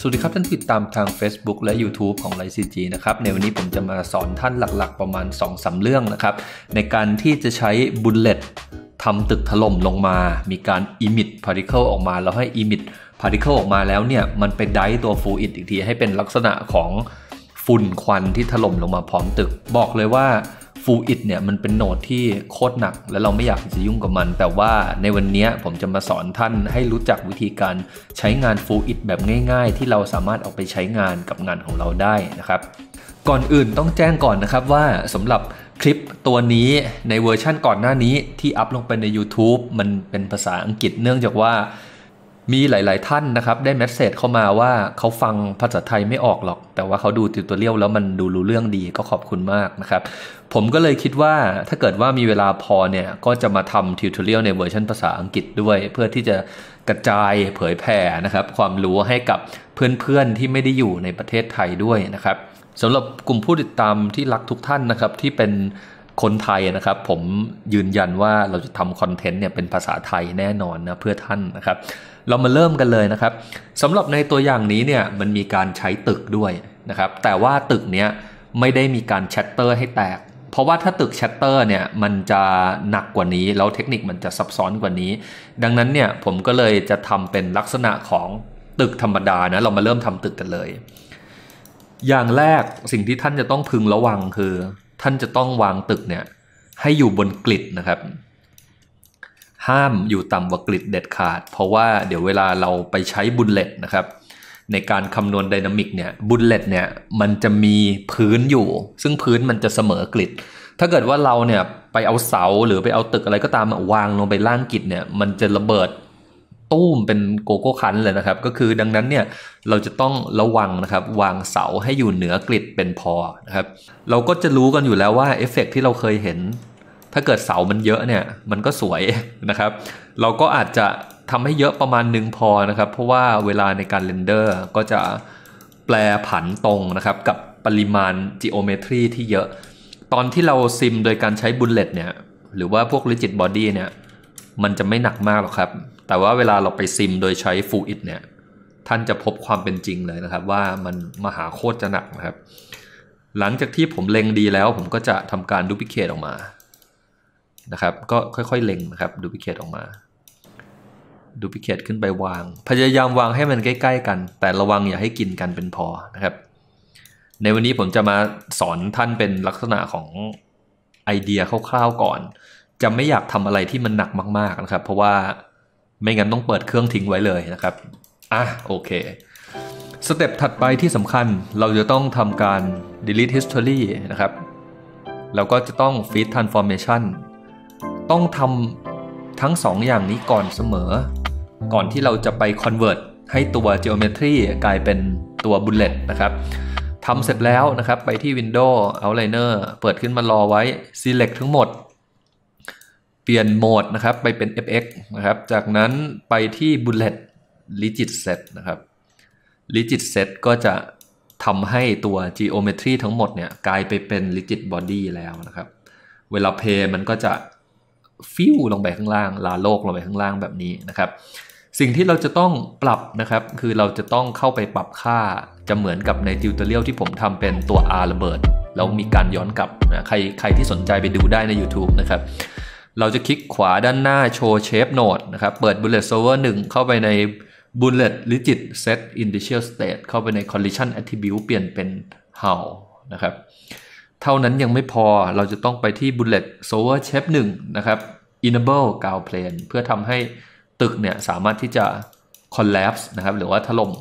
สวัสดีครับ ท่านติดตามทาง Facebook และ YouTube ของไลซีจีนะครับ ในวันนี้ผมจะมาสอนท่านหลักๆ ประมาณ2อสาเรื่องนะครับ ในการที่จะใช้บุลเลตทำตึกถล่มลงมา มีการ emit particle ออกมาแล้วให้ emit particle ออกมาแล้วเนี่ย มันไปได้ตัว f ูอิดอีกที ให้เป็นลักษณะของฝุ่นควันที่ถล่มลงมาพร้อมตึกบอกเลยว่าฟูอิดเนี่ยมันเป็นโนดที่โคตรหนักและเราไม่อยากจะยุ่งกับมัน แต่ว่าในวันนี้ผมจะมาสอนท่านให้รู้จักวิธีการใช้งานฟูอิดแบบง่ายๆ ที่เราสามารถเอาไปใช้งานกับงานของเราได้นะครับ ก่อนอื่นต้องแจ้งก่อนนะครับว่าสำหรับคลิปตัวนี้ในเวอร์ชั่นก่อนหน้านี้ที่อัพลงไปใน YouTube มันเป็นภาษาอังกฤษเนื่องจากว่ามีหลาย ๆท่านนะครับ ได้เมสเซจเข้ามาว่าเขาฟังภาษาไทยไม่ออกหรอก แต่ว่าเขาดูติวตัวเลี้ยวแล้วมันดูรู้เรื่องดีก็ขอบคุณมากนะครับผมก็เลยคิดว่าถ้าเกิดว่ามีเวลาพอเนี่ยก็จะมาทำติวตัวเลี้ยวในเวอร์ชันภาษาอังกฤษด้วย เพื่อที่จะกระจายเผยแผ่นะครับ ความรู้ให้กับเพื่อนๆที่ไม่ได้อยู่ในประเทศไทยด้วยนะครับสำหรับกลุ่มผู้ติดตามที่รักทุกท่านนะครับที่เป็นคนไทยนะครับ ผมยืนยันว่าเราจะทำคอนเทนต์เนี่ย เป็นภาษาไทยแน่นอนนะเพื่อท่านนะครับ เรามาเริ่มกันเลยนะครับสำหรับในตัวอย่างนี้เนี่ยมันมีการใช้ตึกด้วยนะครับแต่ว่าตึกเนี้ยไม่ได้มีการแชตเตอร์ให้แตก เพราะว่าถ้าตึกแชตเตอร์เนี่ยมันจะหนักกว่านี้แล้วเทคนิคมันจะซับซ้อนกว่านี้ ดังนั้นเนี่ย ผมก็เลยจะทำเป็นลักษณะของตึกธรรมดานะเรามาเริ่มทำตึกกันเลย อย่างแรกสิ่งที่ท่านจะต้องพึงระวังคือท่านจะต้องวางตึกเนี่ยให้อยู่บนกริดนะครับห้ามอยู่ต่ำกว่ากริดเด็ดขาดเพราะว่าเดี๋ยวเวลาเราไปใช้บุลเลตนะครับในการคำนวณไดนามิกเนี่ยบุลเลตเนี่ยมันจะมีพื้นอยู่ ซึ่งพื้นมันจะเสมอกริดถ้าเกิดว่าเราเนี่ยไปเอาเสาหรือไปเอาตึกอะไรก็ตามวางลงไปล่างกริดเนี่ยมันจะระเบิดตู้มเป็นโกโก้คันเลยนะครับก็คือดังนั้นเนี่ยเราจะต้องระวังนะครับวางเสาให้อยู่เหนือกริดเป็นพอนะครับเราก็จะรู้กันอยู่แล้วว่าเอฟเฟกที่เราเคยเห็น ถ้าเกิดเสามันเยอะเนี่ยมันก็สวยนะครับ เราก็อาจจะทำให้เยอะประมาณหนึ่งพอนะครับ เพราะว่าเวลาในการเรนเดอร์ก็จะแปลผันตรงนะครับกับปริมาณจิโอเมตรีที่เยอะ ตอนที่เราซิมโดยการใช้บุลเลตเนี่ยหรือว่าพวกลิจิตบอดี้เนี่ยมันจะไม่หนักมากหรอกครับ แต่ว่าเวลาเราไปซิม โดยใช้ฟูอิดเนี่ย ท่านจะพบความเป็นจริงเลยนะครับ ว่ามันมหาโคตรจะหนักนะครับ หลังจากที่ผมเล็งดีแล้ว ผมก็จะทำการดูพิเคตออกมา นะครับ ก็ค่อยๆเล็งนะครับดูพิเคตออกมาดูพิเคตขึ้นไปวาง พยายามวางให้มันใกล้ ๆ กัน แต่ระวังอย่าให้กินกันเป็นพอนะครับ ในวันนี้ผมจะมาสอนท่านเป็นลักษณะของไอเดียคร่าวๆก่อนจะไม่อยากทำอะไรที่มันหนักมากๆนะครับ เพราะว่าไม่งั้นต้องเปิดเครื่องทิ้งไว้เลยนะครับ อ่ะโอเค สเต็ปถัดไปที่สำคัญเราจะต้องทำการ delete history นะครับแล้วก็จะต้อง feed transformation ต้องทำทั้ง 2 อย่างนี้ก่อนเสมอ ก่อนที่เราจะไป convert ให้ตัว geometry กลายเป็นตัว bullet นะครับทำเสร็จแล้วนะครับไปที่ window outliner เปิดขึ้นมารอไว้ select ทั้งหมดเปลี่ยนโหมดนะครับไปเป็น fx นะครับ จากนั้นไปที่ bullet rigid set นะครับ rigid set ก็จะทำให้ตัว geometry ทั้งหมดเนี่ยกลายไปเป็น rigid body แล้วนะครับ เวลาเพย์มันก็จะฟิวลงไปข้างล่างลาโลกลงไปข้างล่างแบบนี้นะครับ สิ่งที่เราจะต้องปรับนะครับคือเราจะต้องเข้าไปปรับค่าจะเหมือนกับในติวเตอร์เรียลที่ผมทำเป็นตัว R ระเบิด แล้วมีการย้อนกลับนะใครใครที่สนใจไปดูได้ใน YouTube นะครับเราจะคลิกขวาด้านหน้าโชว์เชฟโหนดนะครับ เปิด Bullet Solver 1 เข้าไปใน Bullet Rigid Set Initial State เข้าไปใน Collision Attribute เปลี่ยนเป็น How นะครับเท่านั้นยังไม่พอเราจะต้องไปที่ Bullet Solver Shape 1นะครับ Enable g r o u n Plane เพื่อทำให้ตึกเนี่ยสามารถที่จะ Collapse นะครับหรือว่าถล่ม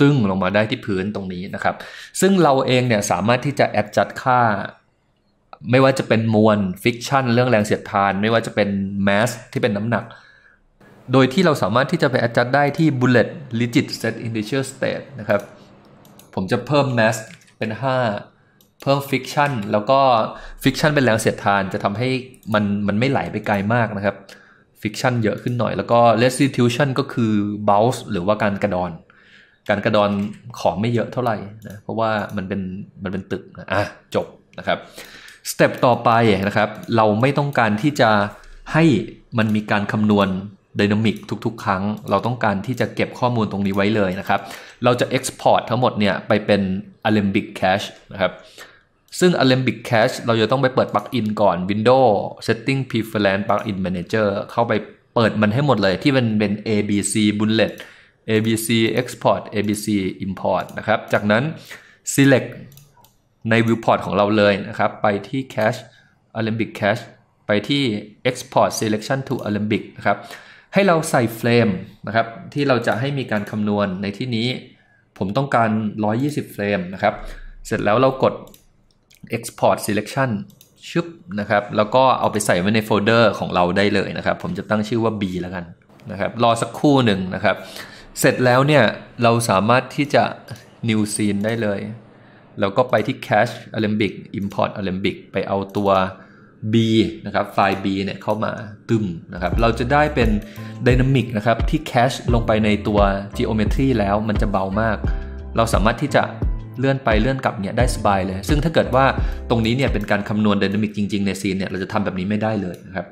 ตึ้งลงมาได้ที่พื้นตรงนี้นะครับ ซึ่งเราเองเนี่ยสามารถที่จะ adjust ค่าไม่ว่าจะเป็นมวลฟิกชันเรื่องแรงเสียดทาน ไม่ว่าจะเป็นแมสที่เป็นน้ำหนัก โดยที่เราสามารถที่จะไปอดจัดได้ที่ bullet rigid set initial state นะครับ ผมจะเพิ่มแมสเป็น 5 เพิ่มฟิกชันแล้วก็ฟิกชันเป็นแรงเสียดทาน จะทำให้มันมันไม่ไหลไปไกลมากนะครับฟิกชันเยอะขึ้นหน่อยแล้วก็ restitution ก็คือ bounce หรือว่าการกระดอน การกระดอนของไม่เยอะเท่าไหร่นะเพราะว่ามันเป็นมันเป็นตึกนะอ่ะจบนะครับสเต็ปต่อไปนะครับเราไม่ต้องการที่จะให้มันมีการคำนวณดินามิกทุกๆ ครั้ง เราต้องการที่จะเก็บข้อมูลตรงนี้ไว้เลยนะครับ เราจะ Export ทั้งหมดเนี่ยไปเป็น Alembic Cache นะครับซึ่ง Alembic Cache เราจะต้องไปเปิดปลักอินก่อน Windows Setting Preference Plugin Manager เข้าไปเปิดมันให้หมดเลยที่มันเป็น ABC Bullet ABC Export ABC Import นะครับจากนั้น select ในวิวพอร์ตของเราเลยนะครับ ไปที่ Cache Alembic Cache ไปที่ Export Selection to Alembic นะครับให้เราใส่เฟรมนะครับ ที่เราจะให้มีการคำนวณในที่นี้ ผมต้องการ 120 เฟรมนะครับ เสร็จแล้วเรากด Export Selection ชึบนะครับ แล้วก็เอาไปใส่ไว้ในโฟลเดอร์ของเราได้เลยนะครับ ผมจะตั้งชื่อว่า B แล้วกันนะครับ รอสักครู่หนึ่งนะครับ เสร็จแล้วเนี่ย เราสามารถที่จะ New Scene ได้เลยแล้วก็ไปที่ cache alembic import alembic ไปเอาตัว b นะครับ ไฟล์ b เนี่ยเข้ามาตึมนะครับ เราจะได้เป็น dynamic นะครับที่ cache ลงไปในตัว geometry แล้วมันจะเบามาก เราสามารถที่จะเลื่อนไปเลื่อนกลับเนี่ยได้สบายเลย ซึ่งถ้าเกิดว่าตรงนี้เนี่ยเป็นการคำนวณด y นามิกจริง ๆ ในซีนเนี่ยเราจะทำแบบนี้ไม่ได้เลยนะครับ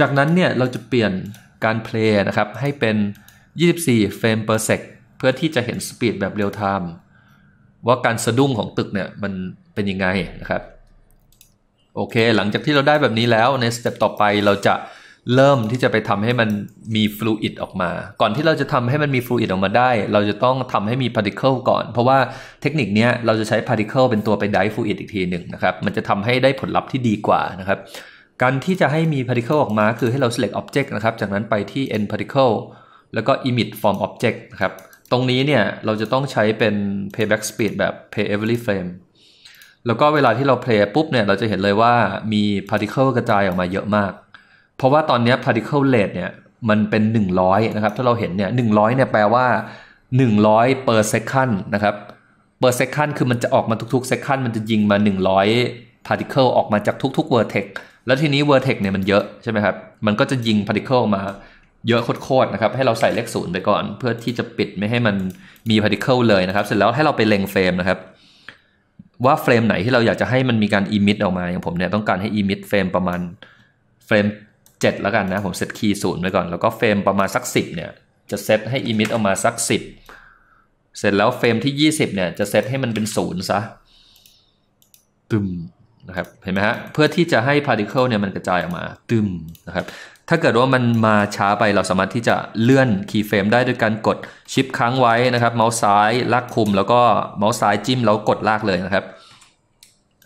จากนั้นเนี่ยเราจะเปลี่ยนการเพลย์นะครับให้เป็น 24เฟรม per sec เพื่อที่จะเห็นสปีดแบบเรียลไทม์ว่าการสะดุ้งของตึกเนี่ยมันเป็นยังไงนะครับ โอเคหลังจากที่เราได้แบบนี้แล้ว ในสเต็ปต่อไปเราจะเริ่มที่จะไปทำให้มันมีฟลูอิดออกมา ก่อนที่เราจะทำให้มันมีฟลูอิดออกมาได้ เราจะต้องทำให้มีพาร์ติเคิลก่อน เพราะว่าเทคนิคนี้เราจะใช้พาร์ติเคิลเป็นตัวไปไดฟลูอิดอีกทีหนึ่งนะครับ มันจะทำให้ได้ผลลัพธ์ที่ดีกว่านะครับ การที่จะให้มีพาร์ติเคิลออกมาคือให้เรา select object นะครับ จากนั้นไปที่ end particle แล้วก็ emit form object นะครับตรงนี้เนี่ยเราจะต้องใช้เป็น playback speed แบบ play every frame แล้วก็เวลาที่เรา play ปุ๊บเนี่ยเราจะเห็นเลยว่ามี particle กระจายออกมาเยอะมาก เพราะว่าตอนนี้ particle rate เนี่ยมันเป็น 100 นะครับ ถ้าเราเห็นเนี่ย100เนี่ยแปลว่า 100 per second นะครับ per second คือมันจะออกมาทุกๆ second มันจะยิงมา 100 particle ออกมาจากทุก ๆ vertex แล้วทีนี้ vertex เนี่ยมันเยอะใช่ไหมครับ มันก็จะยิง particle ออกมาเยอะโคตรๆนะครับให้เราใส่เลขศูนย์ไปก่อน เพื่อที่จะปิดไม่ให้มันมีพาร์ติเคิลเลยนะครับ เสร็จแล้วให้เราไปเล็งเฟรมนะครับ ว่าเฟรมไหนที่เราอยากจะให้มันมีการอิมิตออกมาอย่างผมเนี่ยต้องการให้อิมิตเฟรมประมาณเฟรม7แล้วกันนะผมเซตคีย์ศูนย์ไปก่อน แล้วก็เฟรมประมาณสัก 10เนี่ยจะเซตให้อิมิตออกมาสัก 10 เสร็จแล้วเฟรมที่ 20เนี่ยจะเซตให้มันเป็นศูนย์ซะตึมนะครับเห็นไหมฮะเพื่อที่จะให้พาร์ติเคิลเนี่ยมันกระจายออกมาตึมนะครับถ้าเกิดว่ามันมาช้าไปเราสามารถที่จะเลื่อนคีย์เฟรมได้ด้วยการกดชิปค้างไว้นะครับ เมาส์ซ้ายลากคุม แล้วก็เมาส์ซ้ายจิ้ม แล้วกดลากเลยนะครับ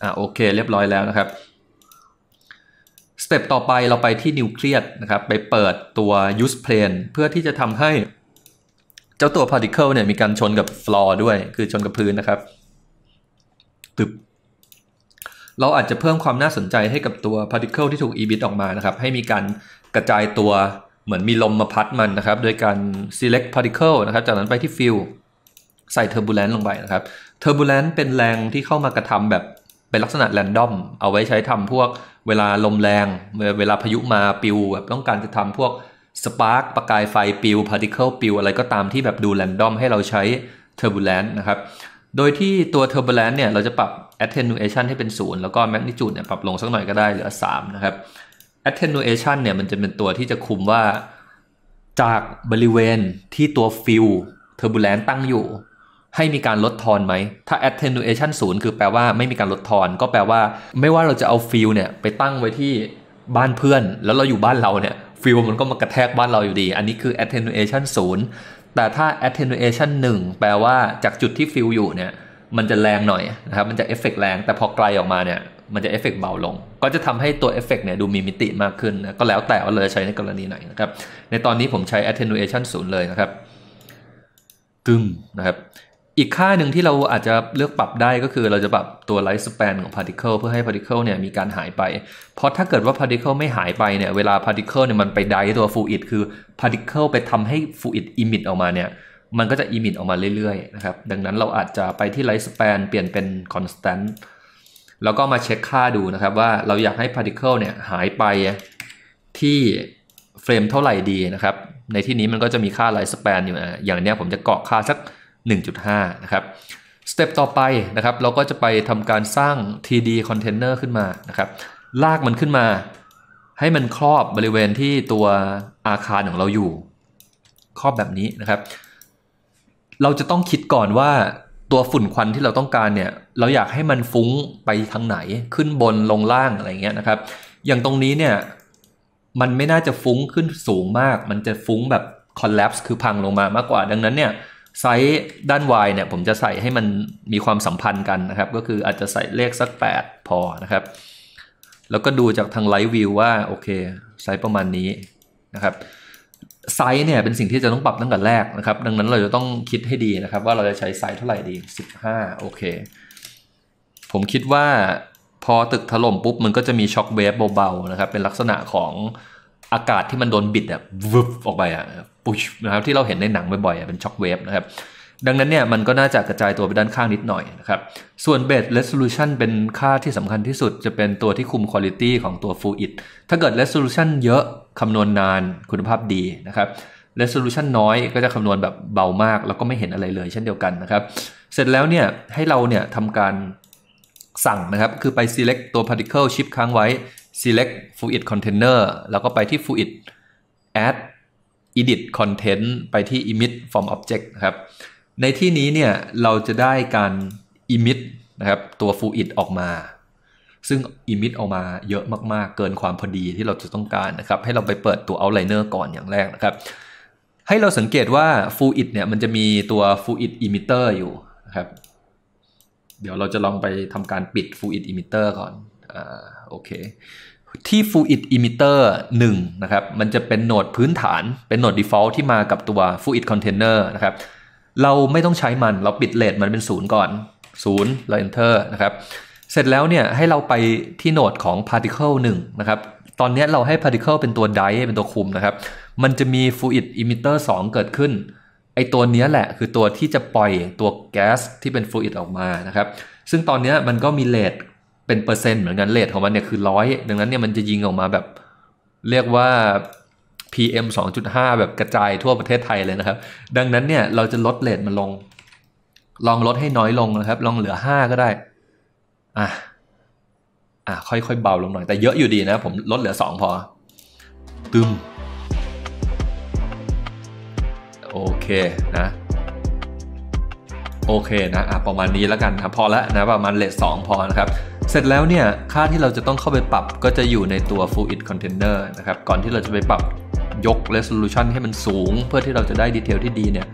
อ่าโอเคเรียบร้อยแล้วนะครับ สเต็ปต่อไปเราไปที่นิวเคลียสนะครับ ไปเปิดตัว use plane เพื่อที่จะทำให้เจ้าตัว particle เนี่ยมีการชนกับ floor ด้วย คือชนกับพื้นนะครับตึบเราอาจจะเพิ่มความน่าสนใจให้กับตัว particle ที่ถูก e-bit ออกมานะครับ ให้มีการกระจายตัวเหมือนมีลมมาพัดมันนะครับ โดยการ select particle นะครับ จากนั้นไปที่ fill ใส่ turbulence ลงไปนะครับ turbulence เป็นแรงที่เข้ามากระทำแบบเป็นลักษณะ random เอาไว้ใช้ทำพวกเวลาลมแรง เวลาพายุมาปิวแบบต้องการจะทำพวก spark ประกายไฟปิว particle ปิวอะไรก็ตามที่แบบดู random ให้เราใช้ turbulence นะครับ โดยที่ตัว turbulence เนี่ยเราจะปรับ attenuation ให้เป็น 0 แล้วก็ magnitude เนี่ยปรับลงสักหน่อยก็ได้เหลือ3นะครับ attenuation เนี่ยมันจะเป็นตัวที่จะคุมว่า จากบริเวณที่ตัวฟิลเทอร์บูลลนตั้งอยู่ ให้มีการลดทอนไหม ถ้า attenuation ศูนย์คือแปลว่าไม่มีการลดทอน ก็แปลว่าไม่ว่าเราจะเอาฟิลเนี่ยไปตั้งไว้ที่บ้านเพื่อน แล้วเราอยู่บ้านเราเนี่ยฟิลมันก็มากระแทกบ้านเราอยู่ดี อันนี้คือ attenuation ศูนย์แต่ถ้า attenuation 1 แปลว่าจากจุดที่ฟิลอยู่เนี่ยมันจะแรงหน่อยนะครับ มันจะเอฟเฟกแรง แต่พอไกลออกมาเนี่ยมันจะเอฟเฟกเบาลง ก็จะทำให้ตัวเอฟเฟกเนี่ยดูมีมิติมากขึ้นนะก็แล้วแต่ว่าเราจะใช้ในกรณีไหนนะครับ ในตอนนี้ผมใช้ attenuation ศูนย์เลยนะครับ ตึมนะครับ อีกค่าหนึ่งที่เราอาจจะเลือกปรับได้ก็คือเราจะปรับตัว life span ของ particle เพื่อให้ particle เนี่ยมีการหายไป เพราะถ้าเกิดว่า particle ไม่หายไปเนี่ย เวลา particle เนี่ยมันไปไดตัว fluid คือ particle ไปทำให้ fluid emit ออกมาเนี่ย มันก็จะ emit ออกมาเรื่อยๆ นะครับ ดังนั้นเราอาจจะไปที่ life span เปลี่ยนเป็น constant เราก็มาเช็คค่าดูนะครับว่าเราอยากให้ particle เนี่ย หายไปที่เฟรมเท่าไหร่ดีนะครับ ในที่นี้มันก็จะมีค่าไลท์สเปนอยู่อย่างเนี้ย ผมจะเกาะค่าสัก 1.5 นะครับ สเต็ปต่อไปนะครับ เราก็จะไปทำการสร้าง td container ขึ้นมานะครับ ลากมันขึ้นมาให้มันครอบบริเวณที่ตัวอาคารของเราอยู่ ครอบแบบนี้นะครับ เราจะต้องคิดก่อนว่าตัวฝุ่นควันที่เราต้องการเนี่ยเราอยากให้มันฟุ้งไปทางไหนขึ้นบนลงล่างอะไรเงี้ยนะครับ อย่างตรงนี้เนี่ยมันไม่น่าจะฟุ้งขึ้นสูงมาก มันจะฟุ้งแบบ collapse คือพังลงมามากกว่า ดังนั้นเนี่ยไซส์ด้าน y เนี่ยผมจะใส่ให้มันมีความสัมพันธ์กันนะครับ ก็คืออาจจะใส่เลขสัก 8 พอนะครับ แล้วก็ดูจากทางไลท์วิวว่าโอเคไซส์ประมาณนี้นะครับไซส์เนี่ยเป็นสิ่งที่จะต้องปรับตั้งแต่แรกนะครับ ดังนั้นเราจะต้องคิดให้ดีนะครับ ว่าเราจะใช้ไซส์เท่าไหร่ดี15โอเค ผมคิดว่าพอตึกถล่มปุ๊บมันก็จะมีช็อคเวฟเบาๆนะครับ เป็นลักษณะของอากาศที่มันโดนบิดอะวึบออกไปอะปุ๊บนะครับ ที่เราเห็นในหนังบ่อยๆเป็นช็อคเวฟนะครับดังนั้นเนี่ยมันก็น่าจะกระจายตัวไปด้านข้างนิดหน่อยนะครับ ส่วน b บสเ resolution เป็นค่าที่สำคัญที่สุดจะเป็นตัวที่คุมคุณภาพของตัว full it ถ้าเกิด resolution เยอะคำนวณนานคุณภาพดีนะครับ resolution น้อยก็จะคำนวณแบบเบามาก แล้วก็ไม่เห็นอะไรเลยเช่นเดียวกันนะครับ เสร็จแล้วเนี่ยให้เราเนี่ยทำการสั่งนะครับ คือไป select ตัว particle chip ค้างไว้ select fluid container แล้วก็ไปที่ fluid add edit content ไปที่ emit from object นะครับในที่นี้เนี่ยเราจะได้การอิมิตนะครับตัวฟูอิดออกมา ซึ่งอิมิตออกมาเยอะมากๆ เกินความพอดีที่เราจะต้องการนะครับ ให้เราไปเปิดตัวเอาไลเนอร์ก่อนอย่างแรกนะครับ ให้เราสังเกตว่าฟูอิดเนี่ยมันจะมีตัวฟูอิดอิมิเตอร์อยู่นะครับ เดี๋ยวเราจะลองไปทำการปิดฟูอิดอิมิเตอร์ก่อนอ่าโอเคที่ Fluid Emitter 1นะครับมันจะเป็นโหนดพื้นฐานเป็นโหนด Default ที่มากับตัว Fluid Container นะครับเราไม่ต้องใช้มันเราปิดเลทมันเป็นศูนย์ก่อนศูนย์เรา enter นะครับ เสร็จแล้วเนี่ย ให้เราไปที่โนดของ particle 1 นะครับ ตอนนี้เราให้ particle เป็นตัวไดเป็นตัวคุมนะครับ มันจะมี fluid emitter 2 เกิดขึ้น ไอตัวนี้แหละคือตัวที่จะปล่อยตัวแก๊สที่เป็น fluid ออกมานะครับ ซึ่งตอนนี้มันก็มีเลทเป็นเปอร์เซ็นต์เหมือนกันเลทของมันเนี่ยคือร้อยดังนั้นเนี่ยมันจะยิงออกมาแบบ เรียกว่า PM 2.5 แบบกระจายทั่วประเทศไทยเลยนะครับ ดังนั้นเนี่ยเราจะลดเลทมันลง ลองลดให้น้อยลงนะครับ ลองเหลือ 5 ก็ได้ อ่ะอ่ะค่อยๆเบาลงหน่อย แต่เยอะอยู่ดีนะผมลดเหลือ 2 พอ ตึมโอเคนะ โอเคนะ อ่ะประมาณนี้แล้วกันนะพอแล้วนะประมาณเลทสองพอนะครับ เสร็จแล้วเนี่ย ค่าที่เราจะต้องเข้าไปปรับก็จะอยู่ในตัว f l u i d container นะครับ ก่อนที่เราจะไปปรับยก resolution ให้มันสูงเพื่อที่เราจะได้ดีเทลที่ดีเนี่ย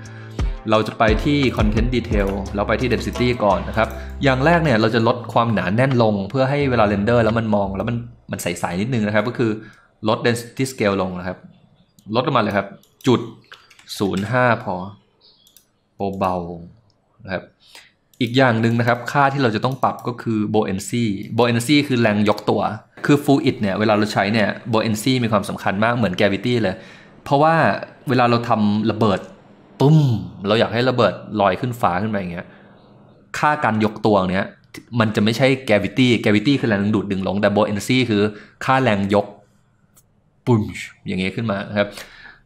เราจะไปที่ Content Detail เราไปที่ Density ก่อนนะครับ อย่างแรกเนี่ยเราจะลดความหนาแน่นลง เพื่อให้เวลาเรนเดอร์แล้วมันมองแล้วมัน มันใสๆนิดนึงนะครับ ก็คือลด Density Scale ลงนะครับ ลดลงมาเลยครับ จุด 05 พอเบาๆนะครับอีกอย่างหนึ่งนะครับค่าที่เราจะต้องปรับก็คือ buoyancy buoyancy คือแรงยกตัวคือฟูอิดเนี่ย เวลาเราใช้เนี่ยโบเอนซี่มีความสำคัญมากเหมือนแกวิตี้เลย เพราะว่าเวลาเราทำระเบิดปุ้ม เราอยากให้ระเบิดลอยขึ้นฟ้าขึ้นไปอย่างเงี้ยค่าการยกตัวเนี้ยมันจะไม่ใช่แกวิตี้แกวิตี้คือแรงดูดดึงลง แต่โบเอนซี่คือค่าแรงยกปุ้มอย่างเงี้ยขึ้นมาครับ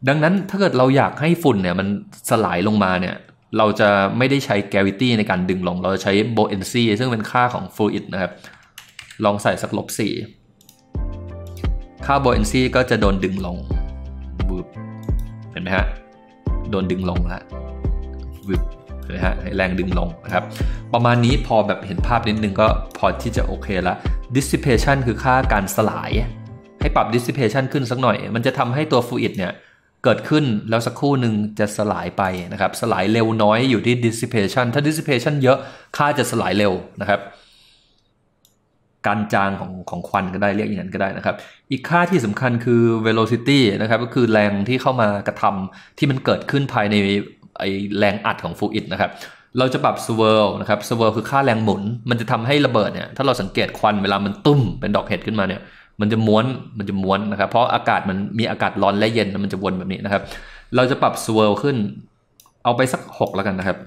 ดังนั้นถ้าเกิดเราอยากให้ฝุ่นเนี่ย มันสลายลงมาเนี่ยเราจะไม่ได้ใช้แกวิตี้ในการดึงลงเราจะใช้โบเอนซีซึ่งเป็นค่าของฟลูอิดนะครับลองใส่สักลบสี่ค่าบอย y a n ก็จะโดนดึงลงบึบเห็นไหมฮะ โดนดึงลงละวึบเห็นไหมฮะแรงดึงลงนะครับ ประมาณนี้พอแบบเห็นภาพนิดนึงก็พอที่จะโอเคละ dissipation คือค่าการสลาย ให้ปรับ dissipation ขึ้นสักหน่อย มันจะทำให้ตัว fluid เนี่ย เกิดขึ้นแล้วสักครู่หนึ่งจะสลายไปนะครับ สลายเร็วน้อยอยู่ที่ dissipation ถ้า dissipation เยอะค่าจะสลายเร็วนะครับการจางของของควันก็ได้เรียกอย่างนั้นก็ได้นะครับ อีกค่าที่สำคัญคือ velocity นะครับก็คือแรงที่เข้ามากระทำที่มันเกิดขึ้นภายในไอแรงอัดของฟูอิดนะครับเราจะปรับ swirl นะครับ swirl คือค่าแรงหมุน มันจะทำให้ระเบิดเนี่ยถ้าเราสังเกตควันเวลามันตุ้มเป็นดอกเห็ดขึ้นมาเนี่ยมันจะม้วนมันจะม้วนนะครับ เพราะอากาศมันมีอากาศร้อนและเย็นมันจะวนแบบนี้นะครับ เราจะปรับ swirl ขึ้น เอาไปสัก6แล้วกันนะครับ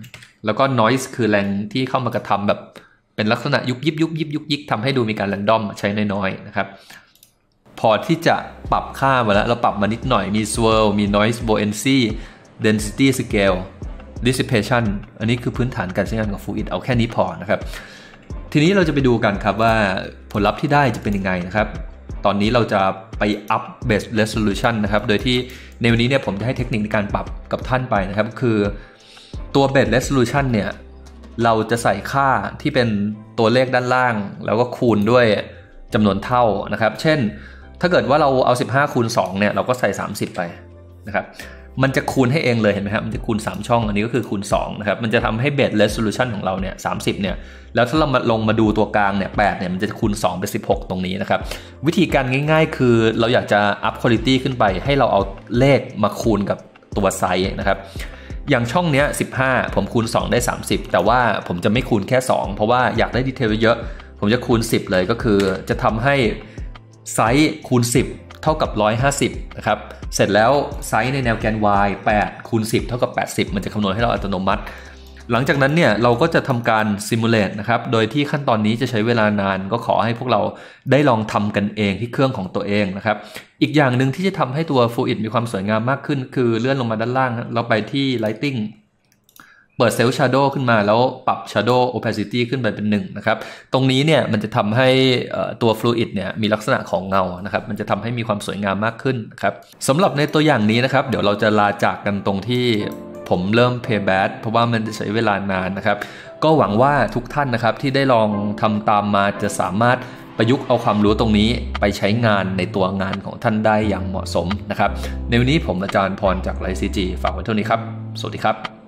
แล้วก็ noise คือแรงที่เข้ามากระทำแบบ็นลักษณะยุบยิบยุบยิบยุบยิบทำให้ดูมีการแรนดอมใช้น้อยๆนะครับ พอที่จะปรับค่ามาแล้วเราปรับมานิดหน่อยมี swirl มี noise buoyancy density scale dissipation อันนี้คือพื้นฐานการใช้งานของ Fluid เอาแค่นี้พอนะครับ ทีนี้เราจะไปดูกันครับว่าผลลัพธ์ที่ได้จะเป็นยังไงนะครับ ตอนนี้เราจะไป up base resolution นะครับโดยที่ในวันนี้เนี่ยผมจะให้เทคนิคในการปรับกับท่านไปนะครับ คือตัว base resolution เนี่ยเราจะใส่ค่าที่เป็นตัวเลขด้านล่าง แล้วก็คูณด้วยจำนวนเท่านะครับ เช่นถ้าเกิดว่าเราเอา 15คูณ2เนี่ยเราก็ใส่ 30 ไปนะครับมันจะคูณให้เองเลยเห็นไหมครับ มันจะคูณ 3 ช่องอันนี้ก็คือคูณ2นะครับมันจะทำให้เบสเรสโซลูชันของเราเนี่ยสาเนี่ยแล้วถ้าเรามาลงมาดูตัวกลางเนี่ยแเนี่ย มันจะคูณ2เป็น 16 ตรงนี้นะครับวิธีการง่ายๆคือเราอยากจะอัพคุณภาพขึ้นไปให้เราเอาเลขมาคูณกับตัวไซส์นะครับอย่างช่องเนี้ย15 ผมคูณ 2 ได้ 30 แต่ว่าผมจะไม่คูณแค่ 2 เพราะว่าอยากได้ดีเทลเยอะ ผมจะคูณ 10 เลยก็คือจะทำให้ไซส์คูณ 10 เท่ากับ 150 นะครับ เสร็จแล้วไซส์ในแนวแกน y 8 คูณ 10 เท่ากับ 80 มันจะคำนวณให้เราอัตโนมัติหลังจากนั้นเนี่ยเราก็จะทำการซิมูเลตนะครับ โดยที่ขั้นตอนนี้จะใช้เวลานานก็ขอให้พวกเราได้ลองทำกันเองที่เครื่องของตัวเองนะครับ อีกอย่างหนึ่งที่จะทำให้ตัว Fluid มีความสวยงามมากขึ้น คือเลื่อนลงมาด้านล่าง เราไปที่ Lighting เปิดเซลล์ชาร์โดขึ้นมาแล้วปรับชาร์โดโอเปซิตี้ขึ้นไปเป็น1นะครับ ตรงนี้เนี่ยมันจะทำให้ตัวฟลูอิดเนี่ยมีลักษณะของเงานะครับ มันจะทำให้มีความสวยงามมากขึ้นนะครับสำหรับในตัวอย่างนี้นะครับ เดี๋ยวเราจะลาจากกันตรงที่ผมเริ่ม pay back เพราะว่ามันใช้เวลานานนะครับ ก็หวังว่าทุกท่านนะครับ ที่ได้ลองทำตามมาจะสามารถประยุกต์เอาความรู้ตรงนี้ไปใช้งานในตัวงานของท่านได้อย่างเหมาะสมนะครับ ในวันนี้ผมอาจารย์พรจากไลซีจีฝากไว้เท่านี้ครับ สวัสดีครับ